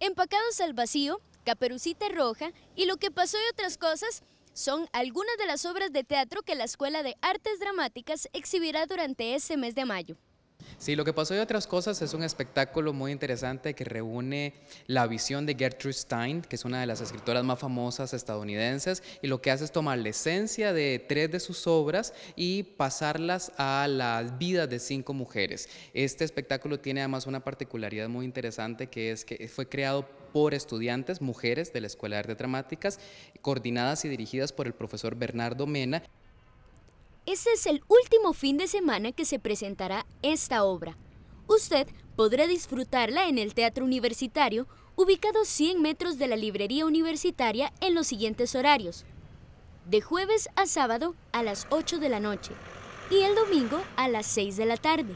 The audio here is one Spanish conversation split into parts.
Empacados al vacío, Caperucita Roja y Lo que pasó y otras cosas son algunas de las obras de teatro que la Escuela de Artes Dramáticas exhibirá durante ese mes de mayo. Sí, lo que pasó y otras cosas es un espectáculo muy interesante que reúne la visión de Gertrude Stein, que es una de las escritoras más famosas estadounidenses, y lo que hace es tomar la esencia de tres de sus obras y pasarlas a las vidas de cinco mujeres. Este espectáculo tiene además una particularidad muy interesante que es que fue creado por estudiantes, mujeres de la Escuela de Artes Dramáticas, coordinadas y dirigidas por el profesor Bernardo Mena. Este es el último fin de semana que se presentará esta obra. Usted podrá disfrutarla en el Teatro Universitario, ubicado 100 metros de la Librería Universitaria en los siguientes horarios. De jueves a sábado a las 8 de la noche y el domingo a las 6 de la tarde.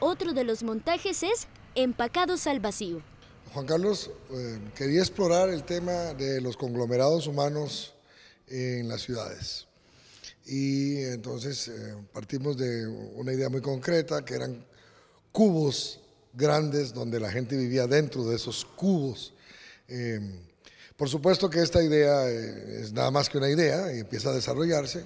Otro de los montajes es Empacados al Vacío. Juan Carlos, eh, quería explorar el tema de los conglomerados humanos en las ciudades y entonces eh, partimos de una idea muy concreta que eran cubos grandes donde la gente vivía dentro de esos cubos. Em, por supuesto que esta idea eh, es nada más que una idea y empieza a desarrollarse.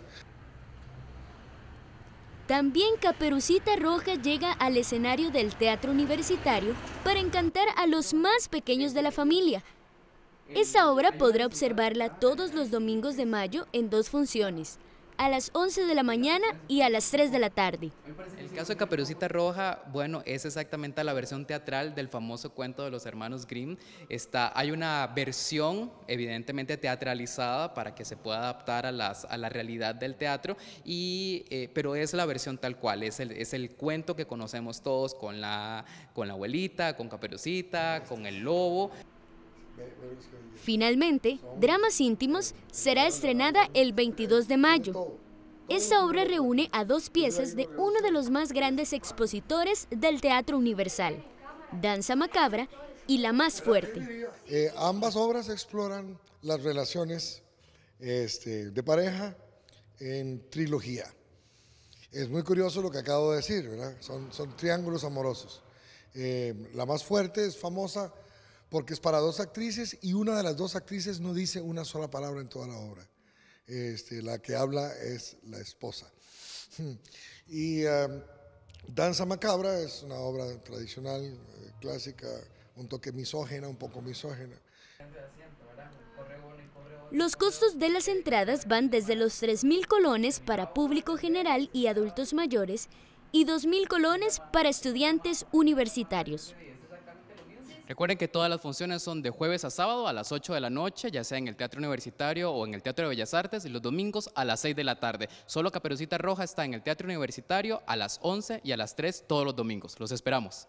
También Caperucita Roja llega al escenario del teatro universitario para encantar a los más pequeños de la familia. Esa obra podrá observarla todos los domingos de mayo en dos funciones, a las 11 de la mañana y a las 3 de la tarde. El caso de Caperucita Roja, bueno, es exactamente la versión teatral del famoso cuento de los hermanos Grimm. Está, hay una versión evidentemente teatralizada para que se pueda adaptar a, las, la realidad del teatro, y, eh, pero es la versión tal cual, es el, es el cuento que conocemos todos con la, con la abuelita, con Caperucita, con el lobo. Finalmente, Dramas Íntimos será estrenada el 22 de mayo. Esta obra reúne a dos piezas de uno de los más grandes expositores del Teatro Universal, Danza Macabra y La Más Fuerte. Eh, ambas obras exploran las relaciones este, de pareja en trilogía. Es muy curioso lo que acabo de decir, Son, triángulos amorosos. Eh, la Más Fuerte es famosa porque es para dos actrices y una de las dos actrices no dice una sola palabra en toda la obra. Este, la que habla es la esposa. Y um, Danza Macabra es una obra tradicional, eh, clásica, un toque misógena, un poco misógena. Los costos de las entradas van desde los 3.000 colones para público general y adultos mayores y 2.000 colones para estudiantes universitarios. Recuerden que todas las funciones son de jueves a sábado a las 8 de la noche, ya sea en el Teatro Universitario o en el Teatro de Bellas Artes, y los domingos a las 6 de la tarde. Solo Caperucita Roja está en el Teatro Universitario a las 11 y a las 3 todos los domingos. Los esperamos.